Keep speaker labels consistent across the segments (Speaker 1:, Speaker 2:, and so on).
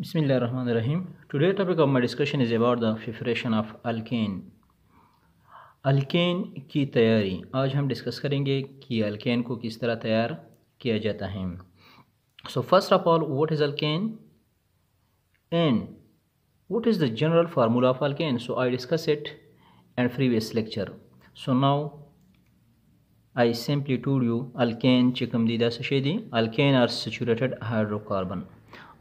Speaker 1: Bismillahirrahmanirrahim. Today topic of my discussion is about the preparation of alkane. Alkane की तैयारी आज हम डिस्कस करेंगे कि अल्केन को किस तरह तैयार किया जाता है so first of all what is alkane and what is the general formula of alkane so I discuss it and previous lecture so now I simply to you alkane चिकमदीदा सशेदी alkane are saturated hydrocarbon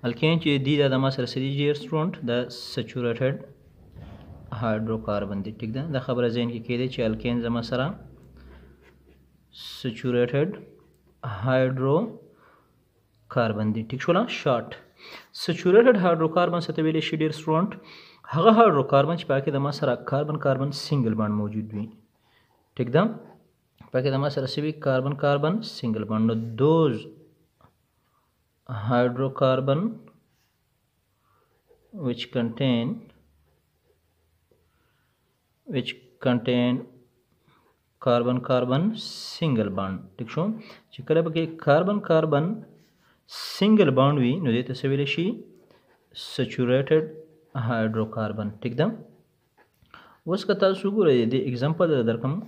Speaker 1: الکین چې دی دا د ما سره سړي جی رسټورانټ د سچورټډ هایدروکاربن دی ټیک ده دا خبره ذهن کې کېده چې الکین زما سره سچورټډ هایدرو کاربن دی ټیک شولا شارټ سچورټډ هایدروکاربن څه ته ویل شي ډیر سټورنټ هغه هایدروکاربن چې پاکه د ما سره کاربن کاربن سنگل باند موجود وي ټیک ده پاکه د ما سره سوي کاربن کاربن سنگل باند نو دوز hydrocarbon which contain which contain carbon carbon single bond ठीक छो चिकले बगे carbon carbon single bound भी नुदे तस्वीर she saturated hydrocarbon ठीक दम वस कता सुगु रे दे एग्जांपल दरकम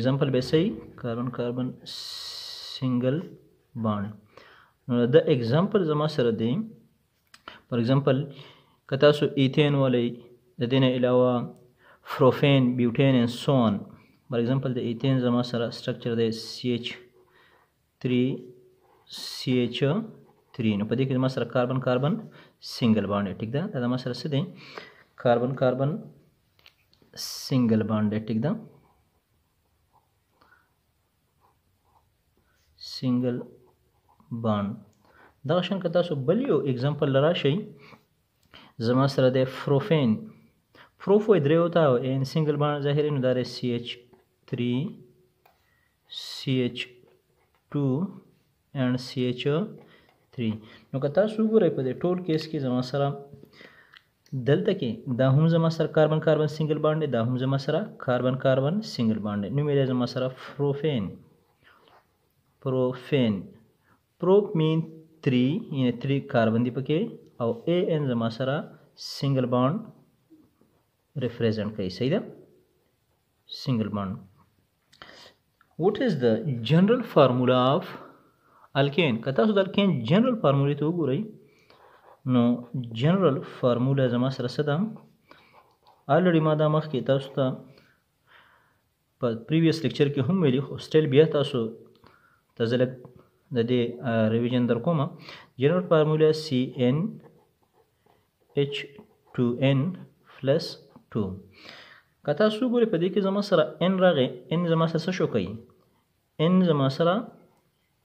Speaker 1: एग्जांपल बेसई carbon carbon single bond نو د اگزامپل زما سره دی فار اگزامپل که تاسو ایتین ولی د دې نه علاوه فروفین بیوټین اینډ سون فار اگزامپل د ایتین زما سره سټرکچر دی سی ایچ 3 سی ایچ 3 نو په دې کې زما سره کاربن کاربن سنگل باندې ټیک ده دا زما سره څه دی کاربن کاربن سنگل باندې ټیک ده single burn دغه شان که تاسو بل یو اگزامپل راشئ زما سره د فروفین پروفو درې وتا او ان سنگل باندې ظاهر نو دار سی ایچ 3 سی ایچ 2 اینڈ سی ایچ 3 نو که تاسو وګورئ په دې ټول کیس کې زما سره دلته کې دا هم زما سره کاربن کاربن سنگل باندې دا هم زما سره کاربن کاربن سنگل باندې نو مې زما سره فروفین پروفین پروب مین 3 یعنی 3 کاربن دی پکې او اے ان زما سره سنگل باند ریپرزنٹ کوي صحیح ده سنگل باند what is the general formula of alkane که تاسو د alkane general formula ته وګورئ نو general formula زما سره څه ده already ما دا مخکې تاسو ته په پریویس لیکچر کې هم ویلي خو سټیل بیا تاسو ته زه لږ د دې ریویژن در کومه جنرال فارمولا سی ان ایچ 2 ان پلس 2 کته سو ګورې په دې کې زما سره ان راغې ان زما سره څه شو کوي ان زما سره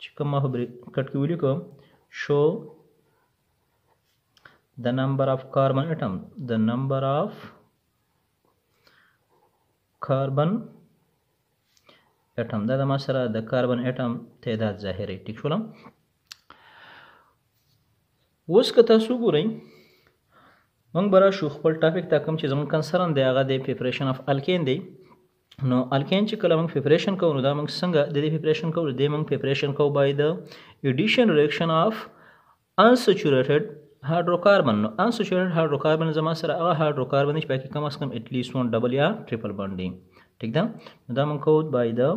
Speaker 1: چې کوم ما خبرې کټ کې ولیکو شو the number of carbon atom the number of carbon اټم دا د ما سره د کاربن اټم تعداد ظاهري ټیک شولم اوس که تاسو ګورئ موږ به راشو خپل ټاپک ته کوم چې زموږ کنسرن دی هغه د پریپریشن اف الکین دی نو الکین چې کله موږ پریپریشن کوو نو دا موږ څنګه د دې پریپریشن کوو د دې موږ پریپریشن کوو بای د ایډیشن ریاکشن اف انسچورېټډ هایدروکاربن نو انسچورېټډ هایدروکاربن زما سره هغه هایدروکاربن چې پکې کم از کم اتلیست ون ډبل یا ټریپل باندې ठीक था the Mukhopadhyay by the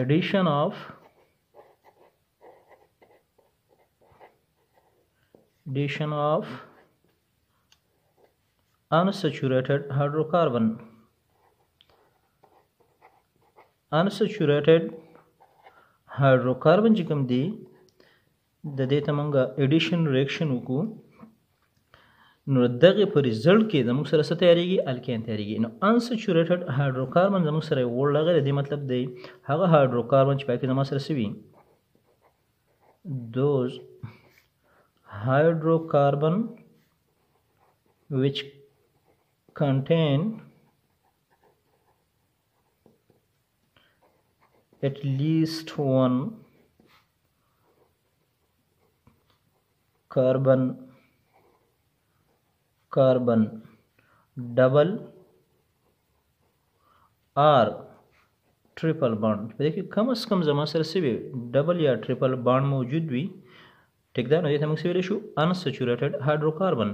Speaker 1: addition of addition of unsaturated hydrocarbon unsaturated hydrocarbon چې کوم دی د دې ته مونږ اډیشن ریکشن نو دغه په ریزلټ کې زموږ سره څه تیاریږي الکین تیاریږي نو انسچورېټډ هایډروکاربن زموږ سره یو لغه دی مطلب دی هغه هایډروکاربن چې پکې زموږ سره سوي دوز هایډروکاربن which contain at least one carbon carbon double آر ټریپل بانډ په دې کې کم از کم زما سره سوي ډبل یا ټریپل بانډ موجود وي ټیک ده نو دې ته موږ ویلی شو ان سچوریټډ هایدروکاربن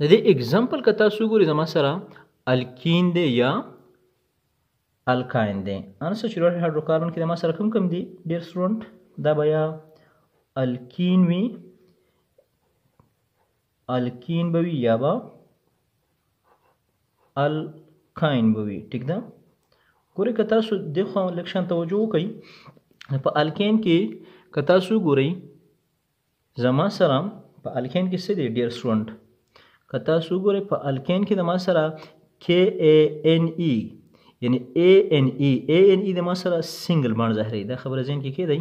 Speaker 1: د دې اگزامپل که تاسو ګورئ زما سره الکین دی یا الکاین دی ان سچوریټډ هایدروکاربن کې زما سره کوم کم دی ډیر سټوډنټ دا بیا الکین وي الکین به وي یا به الکاین به وي ټیک ده ګورئ که تاسو دې خوا لږ شان توجه وکړئ په الکین کې که تاسو ګورئ زما سره په الکین کې څه دی ډیر سټوډنټ که تاسو ګورئ په الکین کې د ما سره K A N E یعنی A N E A N E د ما سره سنگل باند ظاهري دا خبره ځین کې کې دی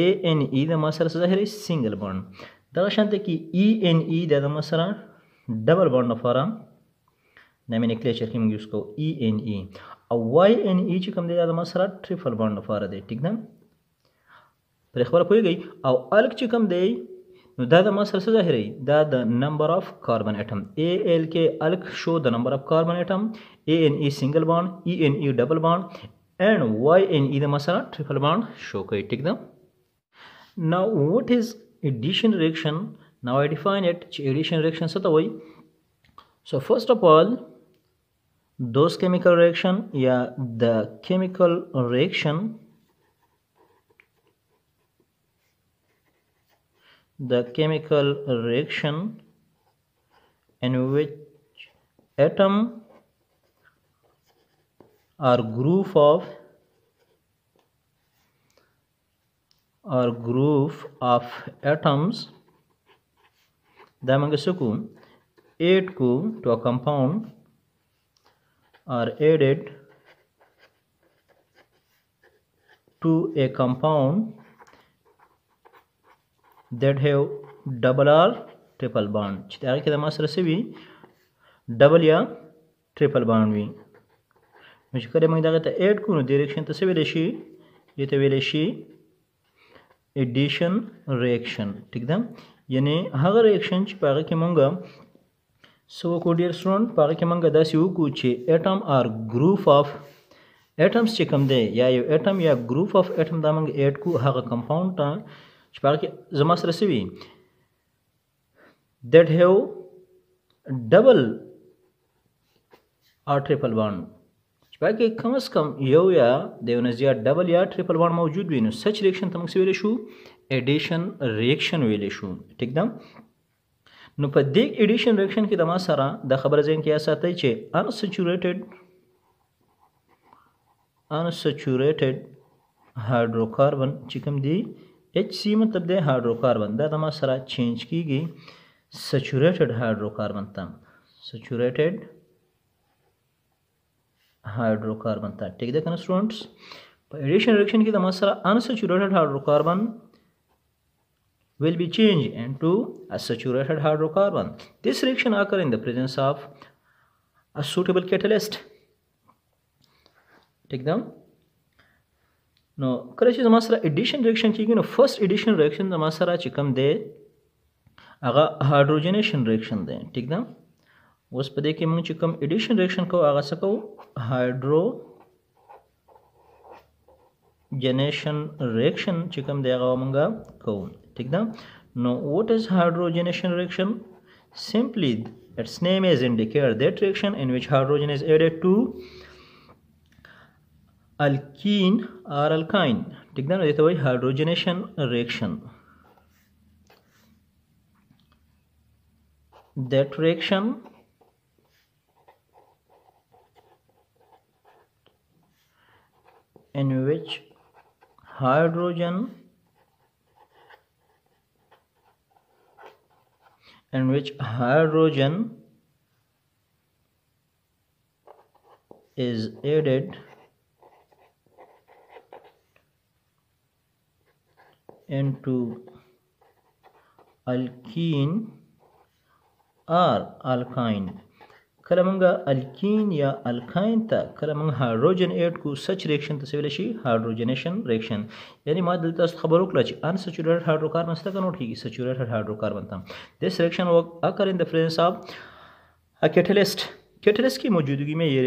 Speaker 1: A N E د ما سره ظاهري سنگل باند دغه شانته کې ای ان ای د دمو سره ډبل بانډ لپاره نامینیکلیچر کې موږ یوز کوو ای ان ای او وای ان ای چې کوم دی د دمو سره ټریپل بانډ لپاره دی ټیک ده پر خبره پوهیږئ او الک چې کوم دی نو دا د ما سره څه ظاهري دا د نمبر اف کاربن اټم ای ال کې الک شو د نمبر اف کاربن اټم ای ان ای سنگل باند ای ان ای ډبل باند and y in either masala triple bond show okay take them now what is addition reaction now I define it addition reaction the way so first of all those chemical reaction yeah the chemical reaction the chemical reaction in which atom or group of or group of atoms diamond suku 8 को to a compound are added to a compound that have double or triple bond چې هغه کې د ما سره سوي ډبل یا ټریپل باند وي نو چې کله موږ دغه ته ایډ کړو ډایرکشن ته څه ویلی شي دې ته ویلی شي ایډیشن ریاکشن ټیک ده یعنی هغه ریاکشن چې پاره کې مونږه سو کو ډیر سټوډنټ پاره کې مونږه داسې وکړو چې اټم آر ګروپ اف اټمز چې کوم دی یا یو اټم یا ګروپ اف اټم دا مونږ اډ کو هغه کمپاوند ته چې پاره کې زما سره سوي that have double or triple bond شپږ کې کم از کم یو یا د یو نه زیات ډبل یا ټریپل وان موجود وي نو سچ ریکشن ته موږ څه ویلی شو اډیشن ریکشن ویلی شو ټیک ده نو په دې اډیشن ریکشن کې د ما سره د خبره ځین کې ساتي چې ان سچورېټډ ان سچورېټډ هایدروکاربن چې کوم دی اچ سی مطلب دی هایدروکاربن دا د ما سره چینج کیږي سچورېټډ هایدروکاربن ته سچورېټډ hydrocarbon था ठीक है कंगे students په اډیشن ریاکشن کې د ما سره انسچورېټډ هایدروکاربن will be changed into a saturated hydrocarbon. This reaction occurs in the presence of a suitable catalyst. Take them. Now, کله چې زما سره addition reaction کېږي نو first addition reaction زما سره چې کوم دی هغه hydrogenation reaction دی. ټیک ده اوس په دې کې موږ چې کوم اډیشن ریکشن کوو هغه څه کوو هایډرو جنریشن ریکشن چې کوم دی هغه موږ کوو ٹھیک ده نو what is hydrogenation reaction simply its name is indicator that reaction in which hydrogen is added to alkene or alkyne ٹھیک ده نو دته وایي hydrogenation reaction that reaction in which hydrogen in which hydrogen is added into alkene or alkyne کله مونږه الکین یا الکاین ته کله مونږ هایدروجن ایډ کو سچ ریاکشن ته ویل شي هایدروجنیشن ریاکشن یعنی ما دلته تاسو خبر وکړه چې ان سچوریټډ هایدروکاربن څه کنه ټیږي سچوریټډ هایدروکاربن ته this reaction occur in the presence of a کیټالیسټ catalyst की मौजूदगी में ये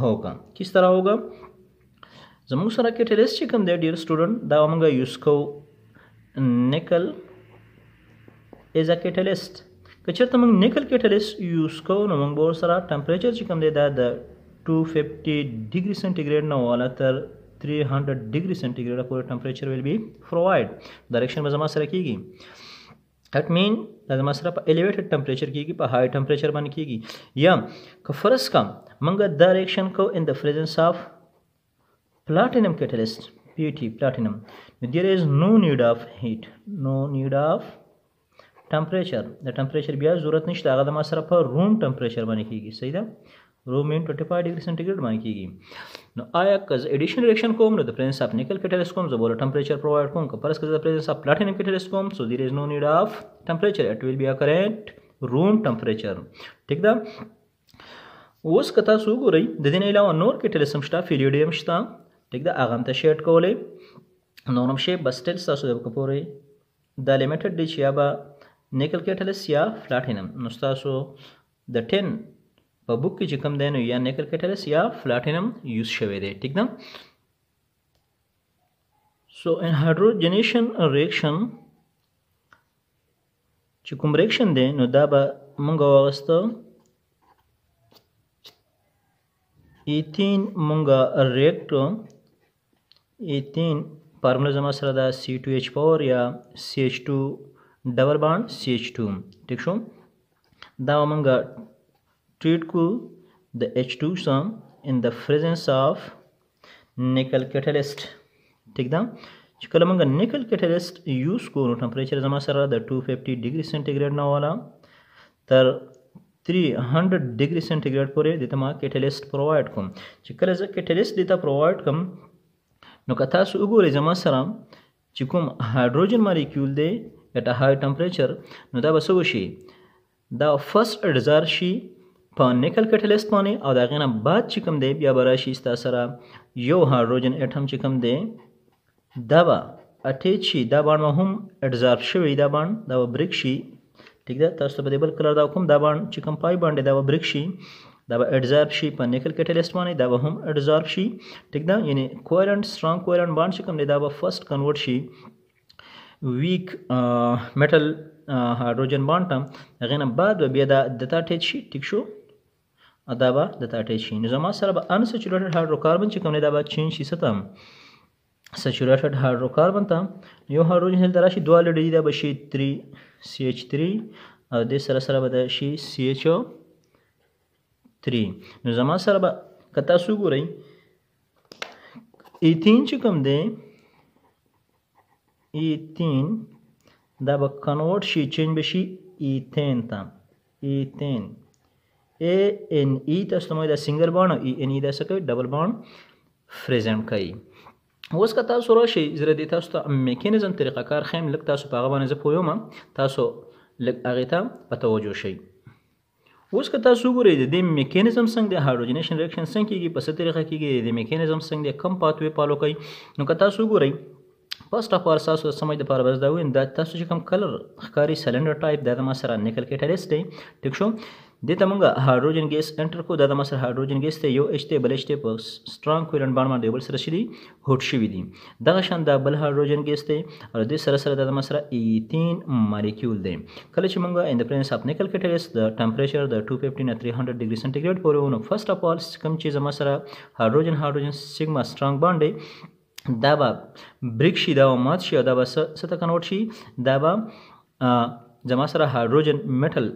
Speaker 1: هوګا کیس طرح هوګا होगा سره کیټالیسټ کوم चिकन ډیر سټوډنټ دا दावा یوز کو نیکل is a catalyst که چیرته موږ نیکل کټلیست یوز کوو نو موږ به ورسره ټمپریچر چې کوم دی دا د 250 ډیګري سینټیګریډ نه والا تر 300 ډیګري سینټیګریډ پورې ټمپریچر ویل بی پرووایډ ډایرکشن به زما سره کیږي دټ مین دا زما سره په الیویټډ ټمپریچر کېږي په های ټمپریچر باندې کېږي یا که فرض کم موږ دا ریکشن کو ان د پرزنس آف platinum catalyst PT platinum there is no need of heat no need of ټمپریچر د ټمپریچر بیا ضرورت نشته هغه د ما سره په روم ټمپریچر باندې کیږي صحیح ده روم ان 25 ډیګري سنټیګریډ باندې کیږي نو آیا کز اډیشن ریاکشن کوم نو د پرنس اف نیکل کې ټیلسکوم زبور ټمپریچر پرووایډ کوم که پرس کز د پرنس اف پلاټینم کې ټیلسکوم سو دیر از نو نیډ اف ټمپریچر اټ ویل بی ا کرنٹ روم ټمپریچر ٹھیک ده اوس که تاسو وګورئ د دې نه علاوه نور کې ټیلسکوم شته فیلیډیم شته ٹھیک ده اغه هم ته شیټ کولای نورم شی بس ټیل تاسو د کپوري د لیمیټډ ډیشیا به نیکل کیټلس یا پلاټینم نو تاسو د 10 په بوک کې چې کوم دی نو یا نیکل کیټلس یا پلاټینم یوز شوی دی ٹھیک ده سو ان هایدروجنیشن ریاکشن چې کوم ریاکشن دی نو دا به مونږ واغسته ایتین مونږه ریاکټ ایتین فارمولا زما سره دا C2H4 یا CH2 double bond C H two ઠીક છો દાવા મંગા treat cool the H2 sum in the presence of nickel catalyst ઠીક દા چې کله موږ نیکل کټلیسټ یوز کوو ټمپریچر زما سره د 250 ډیګري سنټیګریډ نه والا تر 300 ډیګري سنټیګریډ پورې دته ما کټلیسټ پرووایډ کوم چې کله زه کټلیسټ دته پرووایډ کوم نو که تاسو وګورئ زما سره چې کوم هایدروجن مالیکول دی at a high temperature نو دا به څه وشي دا فرست ډزار شي په نیکل کټلیست باندې او دا غینه بعد چې کوم دی بیا به راشي ستا سره یو هایدروجن اټم چې کوم دی دا به اټیچ شي دا بان هم اډزارب شوی دا بان دا به بریک شي ټیک ده تاسو په دې بل کلر دا کوم دا بان چې کوم پای باندې دا به بریک شي دا به اډزارب شي په نیکل کټلیست باندې دا به هم اډزارب شي ټیک ده یعنی کویلنټ سترونګ کویلنټ بان چې کوم دی دا به فرست کنورټ شي ویک میټل هایدروجن بانډ ته هغې نه بعد به بیا دا دته اټیچ شي ټیک شو دا به دته اټیچ شي نو زما سره به ان سچوریټډ هایدروکاربن چې کوم دی دا به چینج شي څه ته سچوریټډ هایدروکاربن ته یو هایدروجن هلته راشي دوه الریډي دا به شي تھري سی ایچ تھري او دې سره سره به دا شي سی ایچ او تھري نو زما سره به که تاسو وګورئ ایتین چې کوم دی ایتین دا به کنورت شي چینج بشی ایتین تا ایتین ای ان ای تاسو موږ د سنگل باند ای ان ای د سکه ډبل باند پریزنت کوي اوس که تاسو راشي زره د تاسو ته میکانیزم طریقه کار خیم لک تاسو په غوونه ز پویوم تاسو لک اغه ته په توجه شي اوس که تاسو ګورئ د میکانیزم څنګه د هایدروجنیشن ریاکشن څنګه کیږي په ستر طریقه کیږي د میکانیزم څنګه کم پاتوي پالو کوي نو که تاسو ګورئ فرست اف اول تاسو سمې د پاره برز دا ویم دا تاسو چې کوم کلر ښکاری سلندر ټایپ دا ما سره نکل کټریس دی ټیک شو د ته موږ هایدروجن ګیس انټر کو دا د مسر هایدروجن ګیس ته یو اچ ته بل اچ ته په سترونګ کویلن باندې باندې بل سره شری هوټ شوی دی دغه شان د بل هایدروجن ګیس ته او د سره سره د مسر 18 مالیکول دی کله چې موږ ان د پرنس اف نکل کټریس د ټمپریچر د 250 نه 300 ډیګري سنټیګریډ پورې ونه فرست اف آل کم چې زما سره هایدروجن هایدروجن سیګما سترونګ باندې دا به بریک شي دا به مات شي او دا به څه ته کنورټ شي دا به زما سره هایدروجن میټل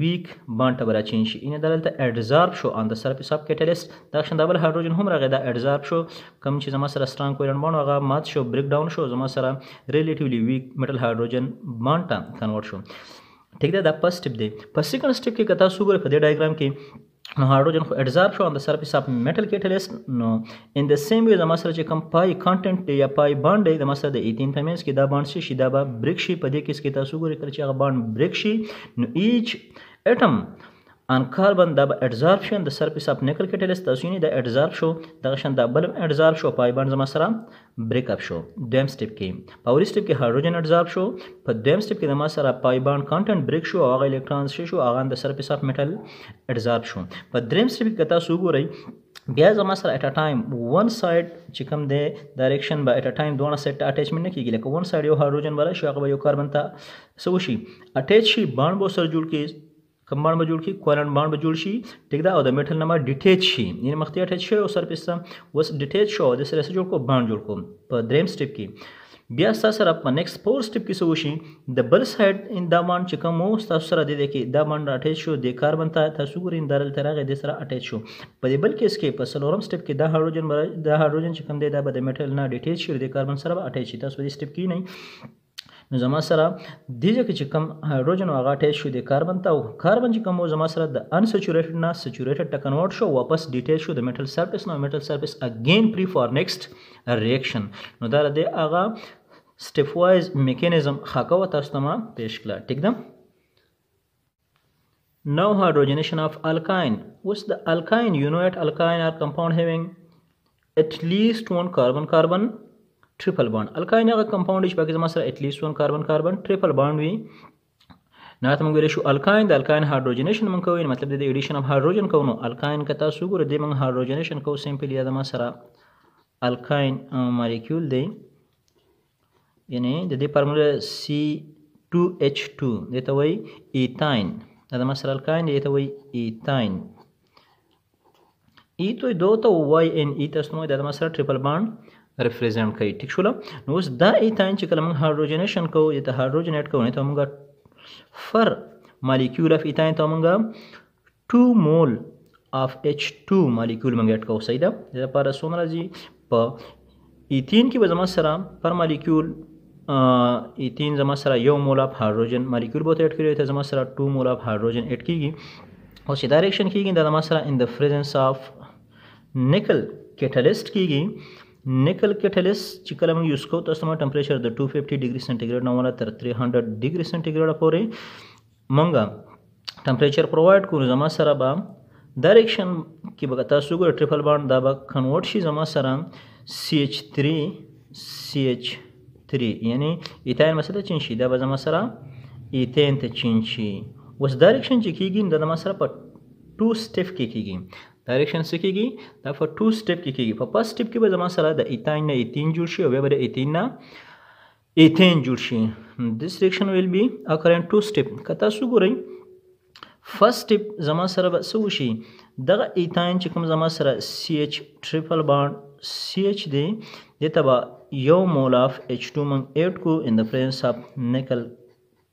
Speaker 1: ویک بانډ ته برا چینج شي ان دلته ایډزارب شو ان د سرفیس اف کیټالیست دا شند بل هایدروجن هم راغی دا ایډزارب شو کم چې زما سره سترانګ کویرن باندې هغه مات شو بریک ډاون شو زما سره ریلیټیولی ویک میټل هایدروجن بانډ ته کنورټ شو ٹھیک ده دا پس سټپ دی په سیکنډ سټپ کې کته سوګر په دې ډایګرام کې نو هایډروجن خو ایډزارب شو ان د سرفیس اف میټل کیټلیست نو ان د سیم وی زما سره چې کوم پای کنټینټ یا پای باند دی زما سره د 18 پمنس کې دا باند شي دا به بریک شي په دې کې تاسو ګورئ چې هغه باند بریک شي نو ایچ اټم ان کاربن د اډزارپشن د سرفیس اف نیکل کټلیس تاسو نه د اډزارپ شو د غشن د بل اډزارپ شو پای باندې زما سره بریک اپ شو دویم سټپ کې پاور سټپ کې هایدروجن اډزارپ شو په دویم سټپ کې زما سره پای باند کانټنټ بریک شو او هغه الکترونز شو هغه د سرفیس اف میټل اډزارپ شو په دریم سټپ کې تاسو وګورئ بیا زما سره اټ ا ټایم ون ساید چې کوم دی ډایرکشن به اټ ا ټایم دوه سیټ اټیچمنت نه کیږي لکه ون ساید یو هایدروجن ولا شو هغه یو کاربن ته سوشي اټیچ شي باند بو سره جوړ کې کمباڼ به جوړ شي کوالنټ باڼ به جوړ شي ټیک ده او د میټل نه ما ډیټیچ شي یعنی مخکې اټیچ شوی او سرفیس ته اوس ډیټیچ شو د سره جوړ کو باڼ جوړ کو په دریم سټپ کې بیا تاسو سره په نیکسټ فور سټپ کې سو شي د بل سایډ ان دا باند چې کوم اوس تاسو سره د دې کې دا باند اټیچ شو د کاربن ته تاسو ګورئ د رل ترغه د سره اټیچ شو په دې بل کیس کې په سلورم سټپ کې دا هایدروجن دا هایدروجن چې کوم دی دا به د میټل نه ډیټیچ شي د کاربن سره اټیچ شي تاسو په دې سټپ کې نه نو زما سره دې ځکه چې کم هایدروجن هغه اټیچ شو د کاربن ته او کاربن چې کوم زما سره د ان سچوریټډ نه سچوریټډ ته کنورټ شو واپس ډیټیچ شو د میټل سرفیس نو میټل سرفیس اگین پری فار نیکسټ ریاکشن نو دا د هغه سټپ وایز میکانیزم خاکو تاسو ته ما پېښ کړه ټیک ده نو هایدروجنیشن اف الکاین اوس د الکاین یو نو ات الکاین ار compound هیوینګ at least one carbon carbon ټریپل باند الکاین هغه کمپاوند چې پکې زما سره اتلیست ون کاربن کاربن ټریپل باند وي نه ته موږ ویلی شو الکاین د الکاین هایدروجنیشن موږ کوو مطلب د ایډیشن اف هایدروجن کوو نو الکاین که تاسو وګورئ د موږ هایدروجنیشن کوو سیمپلی دا ما سره الکاین مالیکول دی یعنی د دې فارموله سی 2H2 دته وای ایتاین دا ما سره الکاین دته وای ایتاین ای تو دو تو وای ان ای تاسو نو دا ما سره ټریپل باند ریپرزینټ کوي ټیک شول نو اوس دا ایتان چې کله موږ هایدروجنیشن کوو یا ته هایدروجنیټ کوو نه ته موږ فر مالیکول اف ایتان ته موږ 2 مول اف H2 مالیکول موږ اډ کوو صحیح ده د لپاره څومره دي په ایتین کې به زما سره پر مالیکول ایتین زما سره یو مول اف هایدروجن مالیکول به اډ کړی ته زما سره 2 مول اف هایدروجن اډ کیږي او چې ډایرکشن کیږي دا زما سره ان د پریزنس اف نکل کیټالیست کیږي نیکل کیټلیس چې کله موږ یوز کوو تاسو ته ټمپریچر د 250 ډیګري سنټیګریډ نه ولا تر 300 ډیګري سنټیګریډ پورې مونږه ټمپریچر پرووایډ کوو زما سره به ډایرکشن کې به تاسو ګور ټریپل باند دا به کنورټ شي زما سره CH3 CH3 یعنی ایتاین مسله چین شي دا به زما سره ایتین ته چین شي اوس ډایرکشن چې کیږي دا زما سره په ټو سټیف کې کیږي دایرکشن څه کېږي دا په ټو سټپ کې کېږي په فرست سټپ کې به زما سره د ایتاین نه ایتین جوړ شي او بیا به د ایتین نه ایتین جوړ شي دیس ریکشن ویل بی اکر ان ټو سټپ که تاسو ګورئ فرست سټپ زما سره به څه وشي دغه ایتاین چې کوم زما سره سی ایچ ټریپل بانډ سی ایچ دی دې ته به یو مول آف ایچ ټو منګ ایډ کو ان د پرنس آف نیکل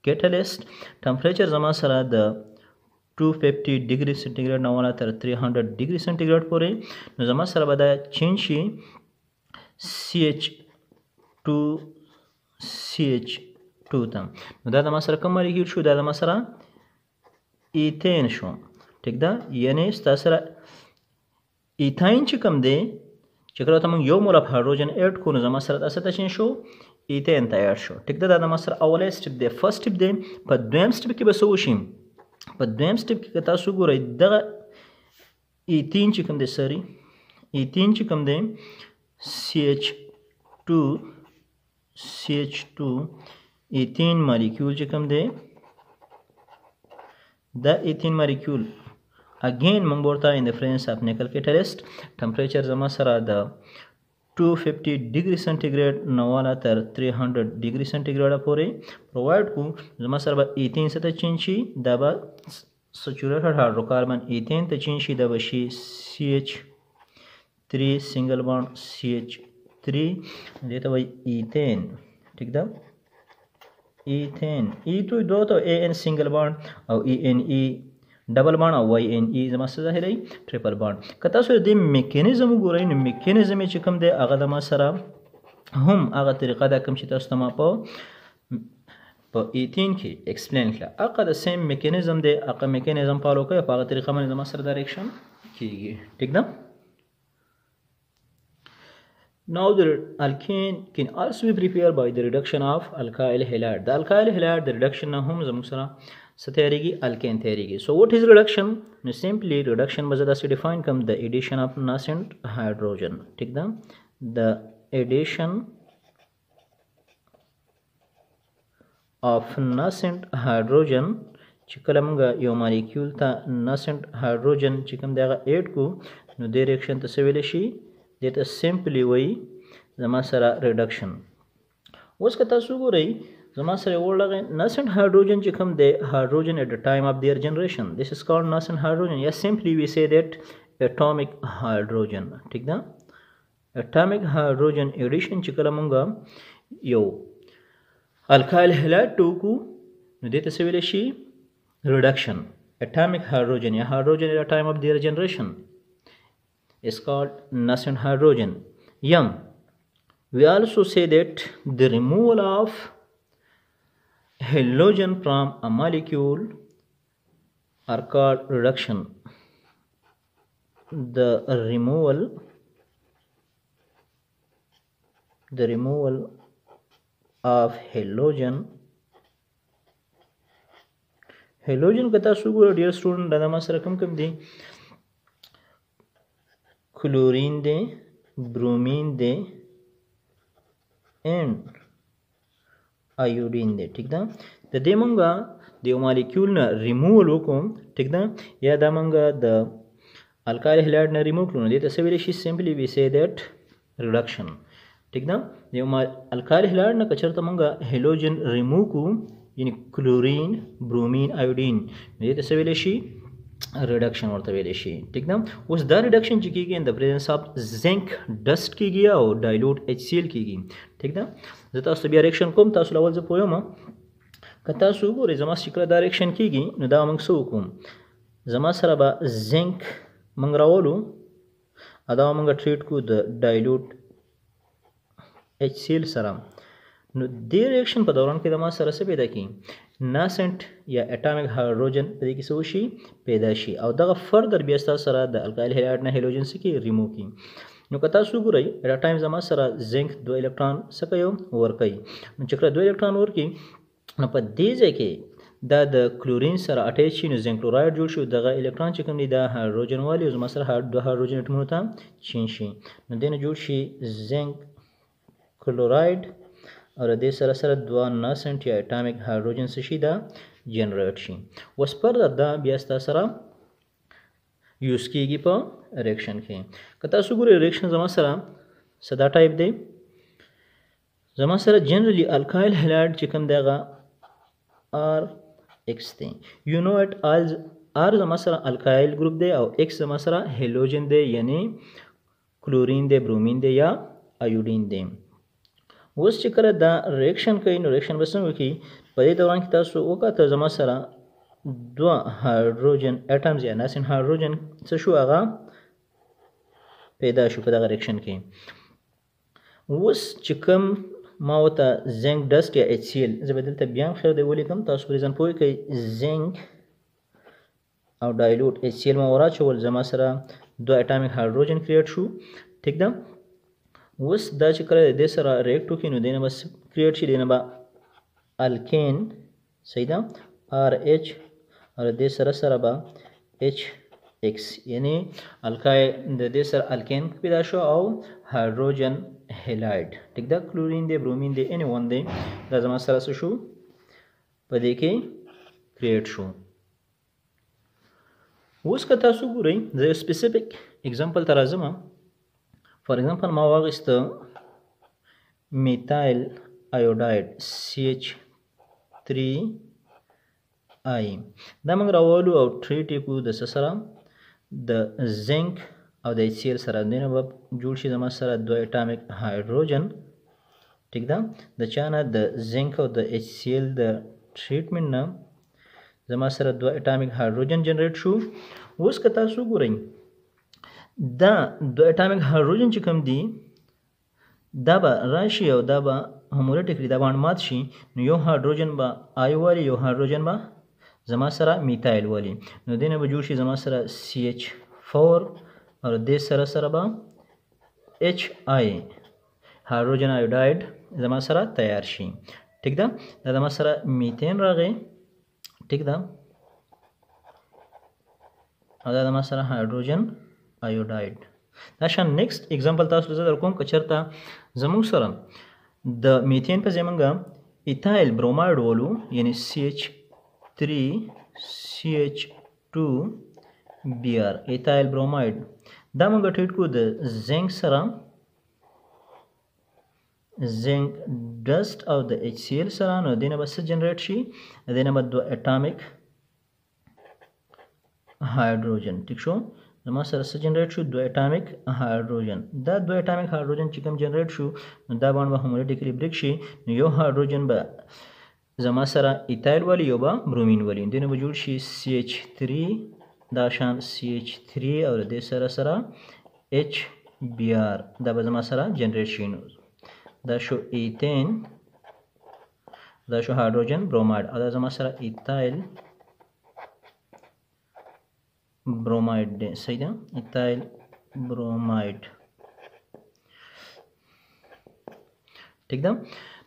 Speaker 1: کیټلیسټ ټمپریچر زما سره د 250 ډیګري سنټیګریډ نه ونه تر 300 ډیګري سنټیګریډ پورې نو زما سره به دا چینج شي سی ایچ 2 سی ایچ 2 ته نو دا زما سره کوم مالیکول شو دا زما سره ایتین شو ټیک ده یعنی ستاسو سره ایتاین چې کوم دی چې کله ته موږ یو مول په هایدروجن اډ کو نو زما سره تاسو ته چین شو ایتین تیار شو ټیک ده دا زما سره اولې سټپ دی فرست سټپ دی په دویم سټپ کې به سو شیم په دویم سټپ کې که تاسو ګورئ دغه ایتین چې کوم دی سری ایتین چې کوم دی سی ایچ ټو سی ایچ ټو ایتین مالیکیول چې کوم دی دا ایتین مالیکیول اگین موږ ورته ان د فرینس اف نیکل کټلیسټ ټمپریچر زما سره د 250 degree centigrade नवाला तर 300 degree centigrade अपरे प्रोवाइड को जमासरबा इथेन से तचिंशी दबा सचुरेटेड हाइड्रोकार्बन इथेन तचिंशी दबशी C H three single bond C H three देता भाई इथेन ठीक था इथेन ई तो दो तो ए एन सिंगल बॉन्ड और e n e ډبل بانډ او وای ان ای زما څه ظاهري ټریپل بانډ که تاسو دې میکانیزم وګورئ نو میکانیزم چې کوم دی هغه د ما سره هم هغه طریقه ده کوم چې تاسو ته ما په په 18 کې ایکسپلین کړه اګه د سیم میکانیزم دی اګه میکانیزم فالو کوي په هغه طریقه باندې د مصر ډایرکشن کیږي ټیک ده Now the alkane can also be prepared by the reduction of alkyl halide. The alkyl halide the reduction نه هم زموږ سره څه تیارېږي الکین تیارېږي سو وټ از ریډکشن نو سمپلی ریډکشن به زه داسې ډیفاین کوم د ایډیشن آف ناسنټ هایدروجن ټیک ده د ایډیشن آف ناسنټ هایدروجن چې کله موږ یو مالیکول ته ناسنټ هایدروجن چې کوم دغه ایډ کو نو د ریاکشن ته څه ویلی شي دې ته سمپلی وایي زما سره ریډکشن اوس که تاسو وګورئ Zamassari Voldagen, nascent hydrogen become the hydrogen at the time of their generation. This is called nascent hydrogen. Yes, simply we say that atomic hydrogen. ठीक ना? Atomic hydrogen addition चिकला मंगा यो. Alkyl halide two को नुदेत से विले शी reduction. Atomic hydrogen या hydrogen at the time of their generation is called nascent hydrogen. Yum. We also say that the removal of halogen from a molecule are called reduction the removal the removal of halogen هلوجن که تاسو ګورئ ډیر سټوډنټ دا ما سره کم کم دي کلورین دی برومین دی and آیودین دی ټیک ده د دې مونږه د یو مالیکول نه ریموول وکوم ټیک ده یا دا مونږه د الکایل هلایډ نه ریموو کړو نو دې ته څه ویلی شي سمپلی وی سي دیټ ریډکشن ټیک ده د یو الکایل هلایډ نه کچرته مونږه هیلوجن ریموو کو یعنی کلورین برومین آیودین نو دې ته څه ویلی شي ریډکشن ورته ویل شي ٹھیک ده اوس دا ریډکشن چې کیږي ان د پریزنس اف زنک ډست کیږي او ډایلوټ ایچ سی ال کیږي ٹھیک ده زه تاسو بیا ریډکشن کوم تاسو لول زه پویم که تاسو وګورئ زما شکل دا ریډکشن کیږي نو دا موږ څه وکوم زما سره به زنک موږ راولو ادا موږ ټریټ کو د ډایلوټ ایچ سی ال سره نو دې ریډکشن په دوران کې د ما سره څه پیدا کیږي ناسنت یا اټامک هایدروجن په دې کې څه شي پیدا شي او دغه فردر بیا تاسو سره د الکایل هلاید نه هلوجن څخه کې ریمو کی نو که تاسو ګورئ اټا ټایم زما سره زنک دوه الکترون څخه یو ورکي نو چې کړه دوه الکترون ورکي نو په دې ځای کې دا د کلورین سره اټیچ شي نو زنک کلوراید جوړ شي دغه الکترون چې کوم دی د هایدروجن والی او زما سره دوه هایدروجن اټومونو ته چین شي نو دینه جوړ شي زنک کلوراید او د دې سره سره دوه نس انټي اټامک هایدروجن څه شي دا جنریټ شي اوس پر دا بیا ستا سره یوز کیږي په ریکشن کې که تاسو ګورئ ریکشن زما سره سدا ټایپ دی زما سره جنرالي الکایل هلاید چې کوم دغه آر ایکس دی یو نو اټ آل آر زما سره الکایل ګروپ دی او ایکس زما سره هیلوجن دی یعنی کلورین دی برومین دی یا ایودین دی اوس چې کله دا ریکشن کوي نو ریکشن به څنګه کوي په دې دوران کې تاسو وکړه زما سره دوه هایدروجن اټمز یا ناسین هایدروجن څه شو هغه پیدا شو په دغه ریکشن کې اوس چې کوم ما وته زنګ ډسټ یا ایچ سی ال زه به دلته بیا هم خیر دی ولیکم تاسو پرې ځان پوه کوئ زنګ او ډایلوټ ایچ سی ال ما ورا چول زما سره دوه اټامیک هایدروجن کریټ شو ٹھیک ده اوس دا چې کله د دې سره ریاکټ وکړي نو دی نه بس کریټ شي دی نه به الکین صحیح ده آر ایچ او د دې سره سره به ایچ ایکس یعنی الکای د دې سره الکین پیدا شو او هایدروجن هیلاید ټیک ده کلورین دی برومین دی ان ون دی دا زما سره شو په دې کې کریټ شو اوس که تاسو ګورئ زه یو سپیسیفیک اگزامپل ته راځم For example, ما واغسته میتایل ایوداید CH3I دا موږ راوړو او ټریټ یې کوو د څه سره د زنک او د ایچ سی ایل سره دینه به جوړ شي زما سره دوه اټامیک هایدروجن ټیک ده د چا نه د زنک او د ایچ سی ایل د ټریټمنټ نه زما سره دوه اټامیک هایدروجن جنریټ شو اوس که تاسو ګورئ دا د اټامک هایدروجن چې کوم دی دا به راشي او دا به همولټ کړي دا باندې مات شي نو یو هایدروجن به آی والی یو هایدروجن به زما سره میتایل والی نو دینه به جوړ شي زما سره CH4 او دې سره سره به HI هایدروجن آیوډاید زما سره تیار شي ټیک ده دا زما سره میتین راغی ټیک ده او دا زما سره هایدروجن ایوډاید دا شان نیکسټ اگزامپل تاسو زده کوم که چیرته زموږ سره د میتین په زمونږ ایتایل برومایډ ولو یعنی سی ایچ 3 سی ایچ 2 بی آر ایتایل برومایډ دا موږ ټیټ کو د زنګ سره زنګ ډست او د ایچ سی ال سره نو دینه بس جنریټ شي دینه بد اټامک هایدروجن ٹھیک شو زما سره څه جنریټ شو دوه اټامیک هایدروجن دا دوه اټامیک هایدروجن چې کوم جنریټ شو نو دا باندې به همولې ډیګري بریک شي نو یو هایدروجن به زما سره ایتایل والی یو به برومین والی دنه به جوړ شي سی ایچ 3 دا شان سی ایچ 3 او د سره سره ایچ بی آر دا به زما سره جنریټ شي نو دا شو ایتین دا شو هایدروجن برومایډ او دا زما سره ایتایل bromide সেই না ethyl bromide ٹھیک ده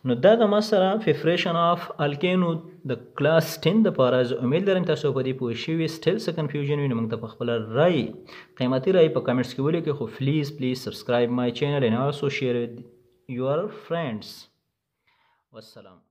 Speaker 1: نو دا د ما سره فیفریشن اف الکینو د کلاس 10 د پاره ز امید لرم تاسو په دې پوه شئ سټل څه کنفیوژن وینم موږ ته په خپل رائے قیمتي رائے په کمنټس کې ولیکئ خو پلیز پلیز سبسکرایب مای چینل and also share with your friends والسلام